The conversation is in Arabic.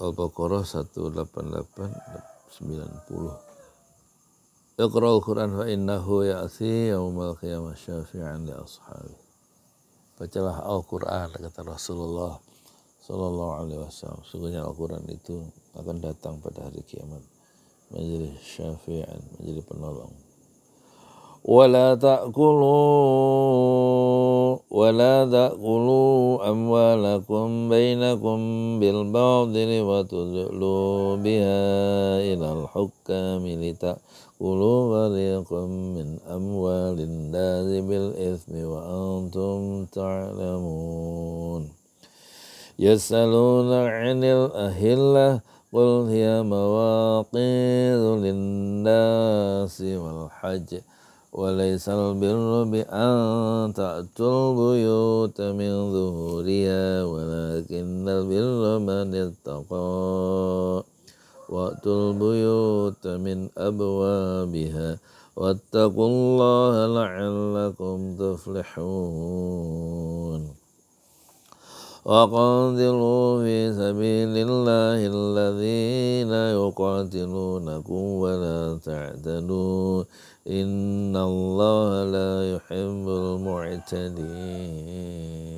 Al-Baqarah 188 90. Iqra'ul Qur'an fa innahu ya'ti yaumal qiyamah syafi'an li ashabi. Bacalah Al-Qur'an kata Rasulullah Sallallahu alaihi wasallam. Sungguhnya Al-Quran itu akan datang pada hari kiamat menjadi syafi'an, menjadi penolong. ولا تأكلوا ولا تأكلوا أموالكم بينكم بالباطل وتدلوا بها إلى الحكام لتأكلوا فريقا من أموال الناس بالإثم وأنتم تعلمون يسألون عن الأهلة قل هي مواقيت للناس والحج وليس البر بأن تأتوا البيوت من ظهورها ولكن البر من اتقى وأتوا البيوت من أبوابها واتقوا الله لعلكم تفلحون وقاتلوا في الذين يقاتلونكم ولا تعتدوا إن الله لا يحب المعتدين